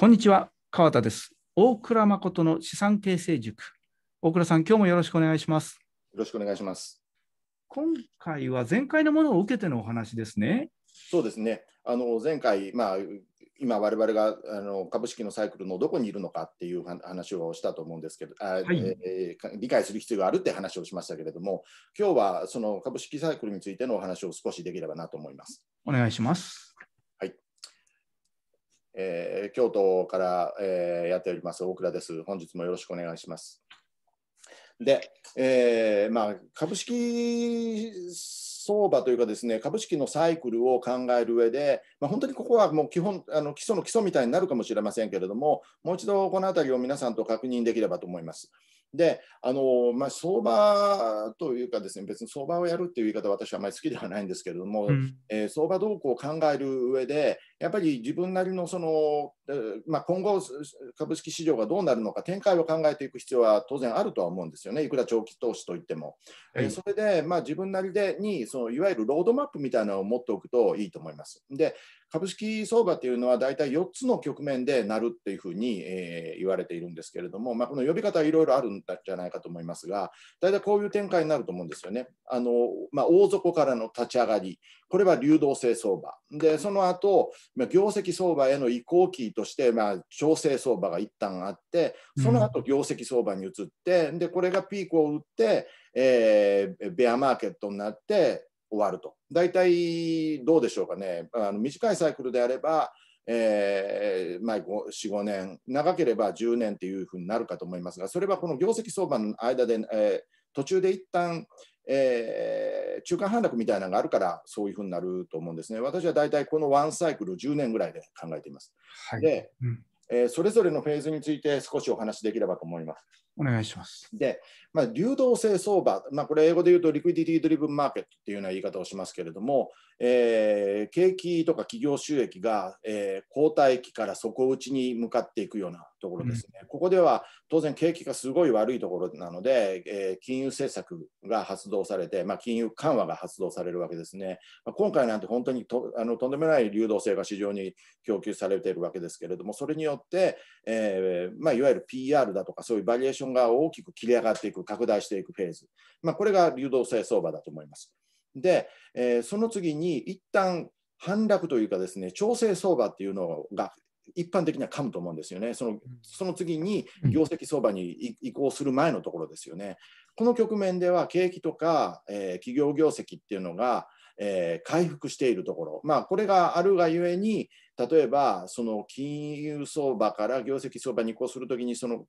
こんにちは、川田です。大倉誠の資産形成塾。大倉さん、今日もよろしくお願いします。よろしくお願いします。今回は前回のものを受けてのお話ですね。そうですね。あの前回、まあ、今我々があの株式のサイクルのどこにいるのかっていう話をしたと思うんですけど、はいえー、理解する必要があるって話をしましたけれども、今日はその株式サイクルについてのお話を少しできればなと思います。お願いします。えー、京都から、えー、やっております大倉です。本日もよろしくお願いします。で、えー、まあ、株式相場というかですね、株式のサイクルを考える上で、まあ、本当にここはもう基本あの基礎の基礎みたいになるかもしれませんけれども、もう一度この辺りを皆さんと確認できればと思います。であのまあ、相場というかですね別に相場をやるっていう言い方は私はあまり好きではないんですけれども、うん、えー、相場動向を考える上でやっぱり自分なりのその、まあ、今後、株式市場がどうなるのか、展開を考えていく必要は当然あるとは思うんですよね、いくら長期投資といっても。えそれで、まあ、自分なりでにその、いわゆるロードマップみたいなのを持っておくといいと思います。で株式相場というのは大体4つの局面でなるっていうふうに、えー、言われているんですけれども、まあ、この呼び方はいろいろあるんじゃないかと思いますが、大体こういう展開になると思うんですよね。あのまあ、大底からの立ち上がり、これは流動性相場。で、その後、まあ、業績相場への移行期として、まあ、調整相場が一旦あってその後業績相場に移って、でこれがピークを打って、えー、ベアマーケットになって終わると大体どうでしょうかねあの短いサイクルであればえーまあ、45年長ければ10年というふうになるかと思いますがそれはこの業績相場の間で、えー、途中で一旦えー、中間反落みたいなのがあるからそういうふうになると思うんですね。私は大体このワンサイクル10年ぐらいで考えています。はい、で、うん、えー、それぞれのフェーズについて少しお話しできればと思います。お願いします。で、まあ、流動性相場、まあ、これ英語で言うとリクイディティドリブンマーケットっていうような言い方をしますけれども、えー、景気とか企業収益が、えー、後退期から底打ちに向かっていくようなところですね、うん、ここでは当然景気がすごい悪いところなので、えー、金融政策が発動されて、まあ、金融緩和が発動されるわけですね、まあ、今回なんて本当にとあのとんでもない流動性が市場に供給されているわけですけれどもそれによって、えーまあ、いわゆる PR だとかそういうバリエーションが大きく切り上がっていくく、拡大していくフェーズ、まあ、これが流動性相場だと思います。で、えー、その次に一旦反落というかですね、調整相場っていうのが一般的には噛むと思うんですよね。そのその次に業績相場に移行する前のところですよね。この局面では景気とか、えー、企業業績っていうのが、えー、回復しているところ、まあ、これがあるがゆえに、例えばその金融相場から業績相場に移行するときにその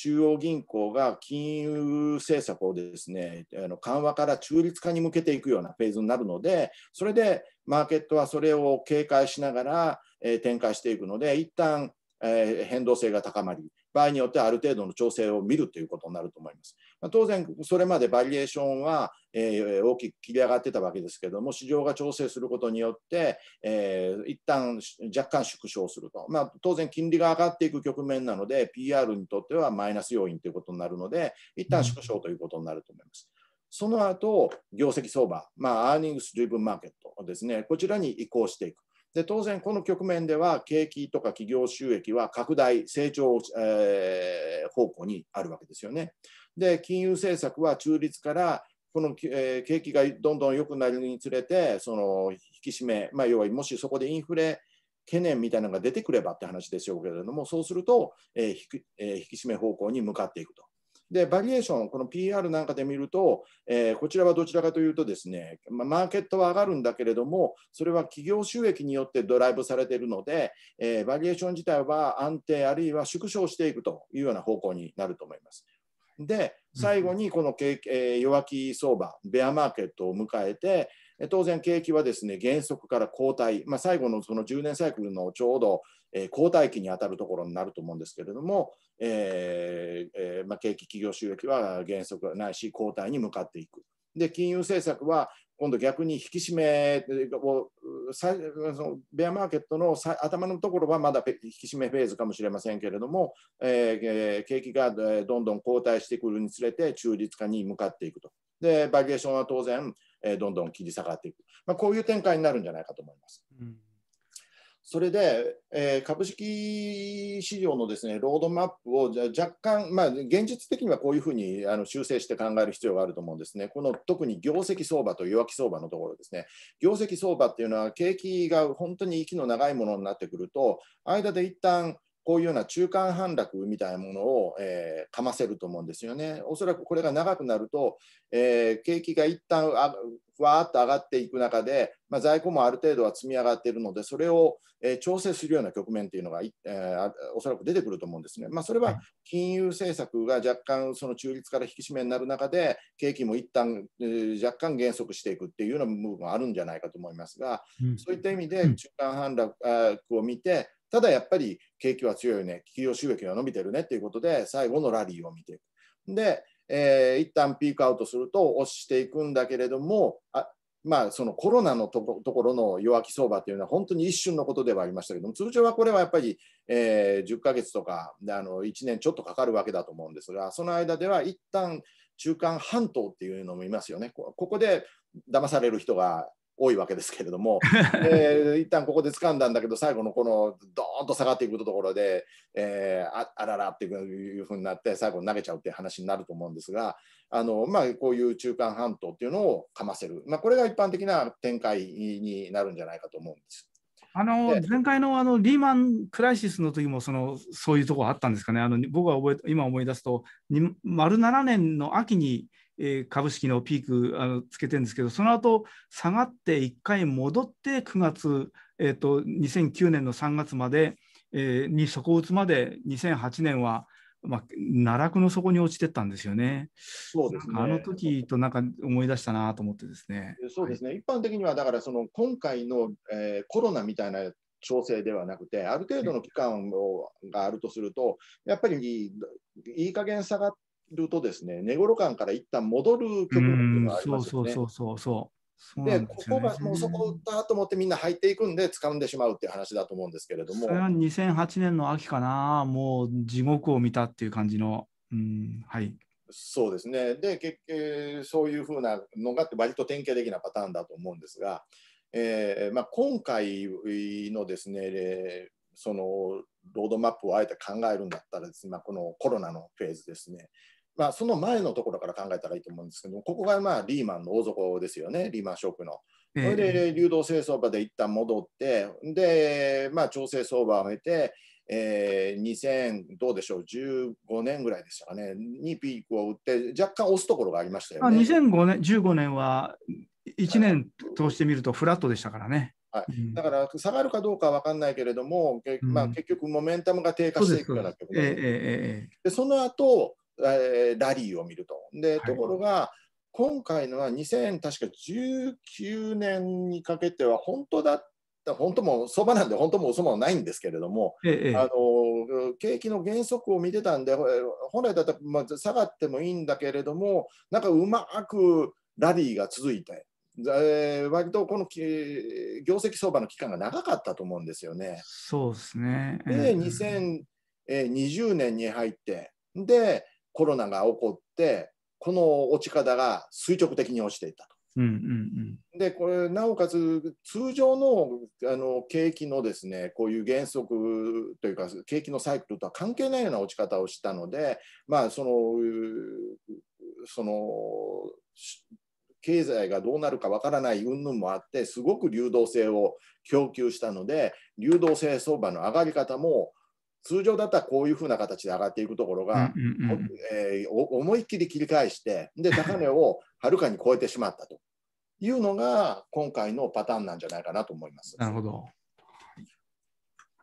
中央銀行が金融政策をですねあの緩和から中立化に向けていくようなフェーズになるのでそれでマーケットはそれを警戒しながら、え展開していくので一旦、え変動性が高まり場合によってある程度の調整を見るということになると思います。まあ、当然それまでバリエーションは、えー、大きく切り上がってたわけですけども市場が調整することによって、えー、一旦若干縮小すると、まあ、当然金利が上がっていく局面なので PR にとってはマイナス要因ということになるので一旦縮小ということになると思います。その後業績相場、まあ、アーニングス・ドイブン・マーケットですね、こちらに移行していく。で当然、この局面では景気とか企業収益は拡大、成長、えー、方向にあるわけですよね。で、金融政策は中立から、この、え景気がどんどん良くなるにつれて、その引き締め、まあ、要はもしそこでインフレ懸念みたいなのが出てくればって話でしょうけれども、そうすると、えー引きえー、引き締め方向に向かっていくと。で、バリエーション、この PR なんかで見ると、えー、こちらはどちらかというとですね、マーケットは上がるんだけれども、それは企業収益によってドライブされているので、えー、バリエーション自体は安定あるいは縮小していくというような方向になると思います。で最後にこの景、え弱気相場ベアマーケットを迎えて当然景気はですね減速から後退、まあ、最後のその10年サイクルのちょうど、え後退期に当たるところになると思うんですけれども、えーえー、まあ、景気企業収益は減速ないし後退に向かっていく。で金融政策は今度逆に引き締めをベアマーケットの頭のところはまだ引き締めフェーズかもしれませんけれども、えー、景気がどんどん後退してくるにつれて中立化に向かっていくとでバリエーションは当然、えー、どんどん切り下がっていく、まあ、こういう展開になるんじゃないかと思います。うんそれで、えー、株式市場のですねロードマップを若干、まあ、現実的にはこういうふうにあの修正して考える必要があると思うんですね、この特に業績相場と弱気相場のところですね、業績相場っていうのは、景気が本当に息の長いものになってくると、間で一旦こういうような中間反落みたいなものを、えー、かませると思うんですよね。おそらくこれが長くなると、えー、景気が一旦あわーっと上がっていく中で、まあ、在庫もある程度は積み上がっているので、それを、えー、調整するような局面というのが、えー、おそらく出てくると思うんですね。まあ、それは金融政策が若干その中立から引き締めになる中で、景気も一旦、えー、若干減速していくっていうような部分があるんじゃないかと思いますが、うん、そういった意味で中間反落を見て、ただやっぱり景気は強いよね、企業収益が伸びてるねっていうことで、最後のラリーを見ていく。で、えー、一旦ピークアウトすると、押していくんだけれども、あまあ、そのコロナのところの弱気相場というのは本当に一瞬のことではありましたけども通常はこれはやっぱり、えー、10ヶ月とかあの1年ちょっとかかるわけだと思うんですがその間では一旦中間半島っていうのもいますよねここで騙される人が多いわけですけれども、えー、一旦ここで掴んだんだけど最後のこのドーンと下がっていくところで、えー、ああららっていうふうになって最後投げちゃうっていう話になると思うんですがあの、まあ、こういう中間半島っていうのをかませる、まあ、これが一般的な展開になるんじゃないかと思うんです。あの前回のあのリーマンクライシスの時もそのそういうところあったんですかね、あの僕は覚え今思い出すと、丸7年の秋にえー、株式のピークあのつけてるんですけど、その後下がって1回戻って、9月、えーと、と2009年の3月まで、えー、に底打つまで、2008年は、まあ、奈落の底に落ちてったんですよね。そうですねあの時となんか思い出したなと思ってですね。そうですね、はい、一般的にはだからその今回の、えー、コロナみたいな調整ではなくて、ある程度の期間をがあるとすると、やっぱりいい加減下がっるとですね、寝頃感から一旦戻る曲がありますようそうそうそうそうで、ね、ここがもうそこだと思ってみんな入っていくんで掴んでしまうっていう話だと思うんですけれどもそれは2008年の秋かなもう地獄を見たっていう感じの、うん、はいそうですねで結局そういうふうなのが割と典型的なパターンだと思うんですが、えーまあ、今回のですね、えー、そのロードマップをあえて考えるんだったらですね、まあ、このコロナのフェーズですね、まあ、その前のところから考えたらいいと思うんですけどここがまあリーマンの大底ですよねリーマンショックの。それで流動性相場で一旦戻ってで、まあ、調整相場をめて、えー、2000どうでしょう15年ぐらいでしたかねにピークを打って若干押すところがありましたよね。2005年15年は1年通してみるとフラットでしたからね。はい、だから下がるかどうかは分かんないけれども、うん、まあ、結局、モメンタムが低下していくからな局ね、ええでその後えラリーを見ると。でところが、はい今回のは2019年にかけては本当だった本当も相場なんで本当も嘘もないんですけれども、ええ、あの景気の減速を見てたんで本来だったらまあ下がってもいいんだけれどもなんかうまくラリーが続いて。えー、割とこの業績相場の期間が長かったと思うんですよね。そうですね、えー、で2020年に入ってでコロナが起こってこの落ち方が垂直的に落ちていったと。うんうんうん、でこれなおかつ通常のあの景気のですねこういう原則というか景気のサイクルとは関係ないような落ち方をしたのでまあそのその経済がどうなるかわからない云々もあってすごく流動性を供給したので流動性相場の上がり方も通常だったらこういうふうな形で上がっていくところが、うんうん、えー、思いっきり切り返してで高値をはるかに超えてしまったというのが今回のパターンなんじゃないかなと思います。なるほど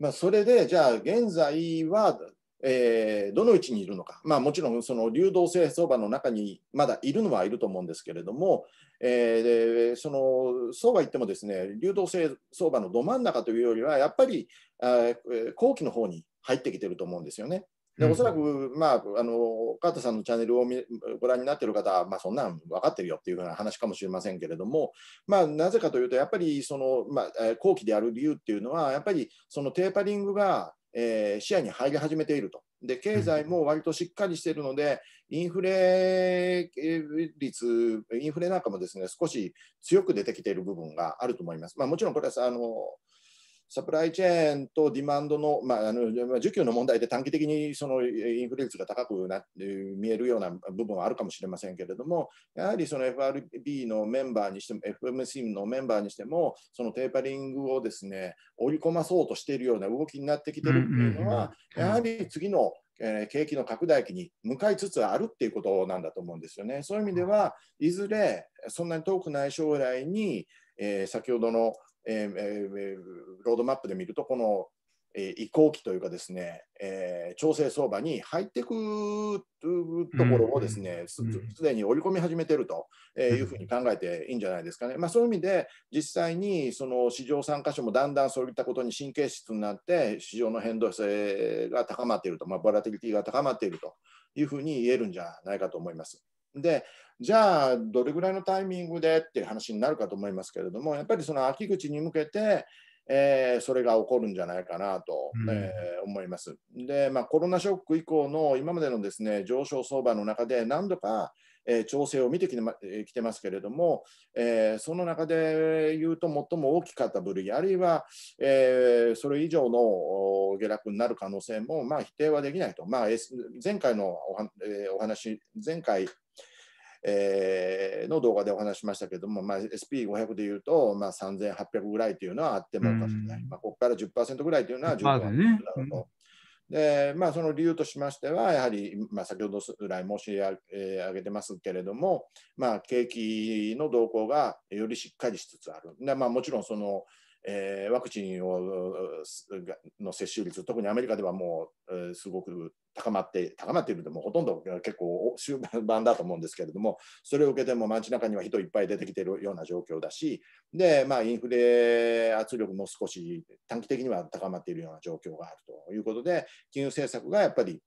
まあ、それでじゃあ現在はえー、どの位置にいるのか、まあ、もちろんその流動性相場の中にまだいるのはいると思うんですけれども、えー、そのそうは言ってもですね流動性相場のど真ん中というよりはやっぱり、えー、後期の方に入ってきてると思うんですよね。でおそらく、まあ、あの川田さんのチャンネルをご覧になっている方は、まあ、そんなん分かってるよっていうふうな話かもしれませんけれども、まあ、なぜかというと、やっぱりその、まあ、後期である理由っていうのは、やっぱりそのテーパリングが、えー、視野に入り始めていると。で経済も割としっかりしているので、インフレ率、インフレなんかもですね少し強く出てきている部分があると思います。まあ、もちろんこれはあのサプライチェーンとディマンドの,、まあ、あの需給の問題で短期的にそのインフレ率が高くな見えるような部分はあるかもしれませんけれども、やはりその FRB のメンバーにしても、FMC のメンバーにしても、そのテーパリングをですね追い込まそうとしているような動きになってきているというのは、やはり次のえ景気の拡大期に向かいつつあるっていうことなんだと思うんですよね。そういう意味では、いずれそんなに遠くない将来に、えー、先ほどのえー、ロードマップで見ると、この、え移行期というかですね、え調整相場に入っていくところをですね、すでに織り込み始めているというふうに考えていいんじゃないですかね。まあ、そういう意味で、実際にその市場参加者もだんだんそういったことに神経質になって、市場の変動性が高まっていると、まあ、ボラティリティが高まっているというふうに言えるんじゃないかと思います。でじゃあどれぐらいのタイミングでっていう話になるかと思いますけれどもやっぱりその秋口に向けて、えー、それが起こるんじゃないかなと、うん、えー、思います。で、まあ、コロナショック以降の今までのですね上昇相場の中で何度か、えー、調整を見てきて,、ま、きてますけれども、えー、その中で言うと最も大きかった部類あるいは、えー、それ以上の下落になる可能性も、まあ、否定はできないと、まあ、前回のお,、お話前回えー、の動画でお話しましたけども、まあ、SP500 でいうと、まあ、3800ぐらいというのはあってもおかしくない、うん、まあ、ここから10%ぐらいというのは1 0だろうと。でまあ、その理由としましては、やはり、まあ、先ほど来申し上げてますけれども、まあ、景気の動向がよりしっかりしつつある。でまあ、もちろんその、えー、ワクチンをの接種率、特にアメリカではもう、えー、すごく高まって、高まっているでもほとんど結構終盤だと思うんですけれども、それを受けても街中には人いっぱい出てきているような状況だし、でまあ、インフレ圧力も少し短期的には高まっているような状況があるということで、金融政策がやっぱり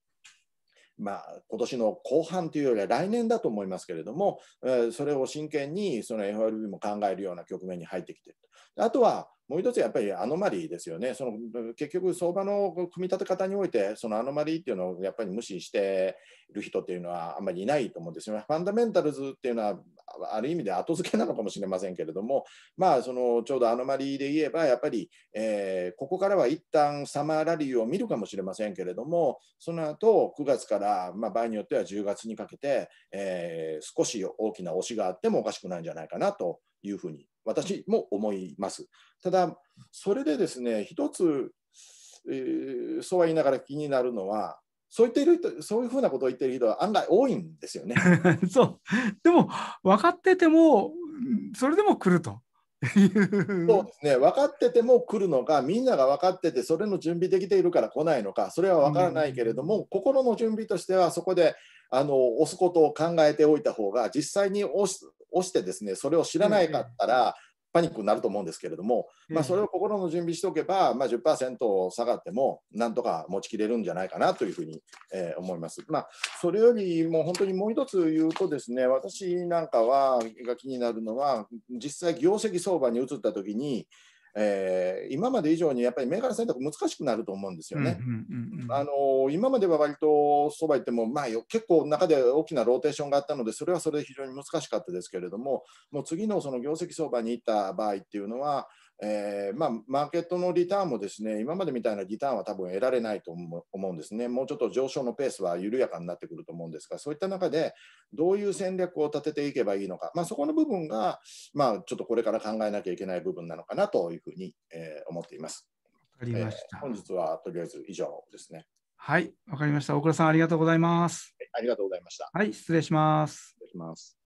まあ、今年の後半というよりは来年だと思いますけれども、えそれを真剣にその FRB も考えるような局面に入ってきているあとはもう一つやっぱりアノマリーですよね、その結局、相場の組み立て方において、そのアノマリーっていうのをやっぱり無視している人っていうのはあんまりいないと思うんですよね。ファンダメンタルズっていうのはある意味で後付けなのかもしれませんけれども、まあ、そのちょうどアノマリーで言えば、やっぱり、えー、ここからは一旦サマーラリーを見るかもしれませんけれども、その後9月から、まあ、場合によっては10月にかけて、えー、少し大きな推しがあってもおかしくないんじゃないかなというふうに私も思います。ただ、それでですね、一つ、えー、そうは言いながら気になるのは、そう言っている人、そういうふうなことを言っている人は案外多いんですよね。そうでも、分かってても、それでも来ると。そうですね分かってても来るのかみんなが分かっててそれの準備できているから来ないのかそれは分からないけれども、うん、心の準備としてはそこであの押すことを考えておいた方が実際に押す押してですねそれを知らないかったら、パニックになると思うんですけれども、まあ、それを心の準備しておけば、まあ、10%下がってもなんとか持ちきれるんじゃないかなというふうに、えー、思います。まあ、それよりも本当にもう一つ言うとですね私なんかはが気になるのは実際業績相場に移った時にえー、今まで以上にやっぱり銘柄選択難しくなると思うんですよね。あの今までは割とそば行っても、まあ、結構中で大きなローテーションがあったのでそれはそれで非常に難しかったですけれどももう次のその業績相場に行った場合っていうのはえー、まあ、マーケットのリターンもですね今までみたいなリターンは多分得られないと思うんですね、もうちょっと上昇のペースは緩やかになってくると思うんですが、そういった中でどういう戦略を立てていけばいいのか、まあ、そこの部分が、まあ、ちょっとこれから考えなきゃいけない部分なのかなというふうに、えー、思っています。分かりました、えー、本日はとりあえず以上ですね。はい、わかりました。大倉さん、ありがとうございます。はい、ありがとうございました。はい、失礼します。失礼します。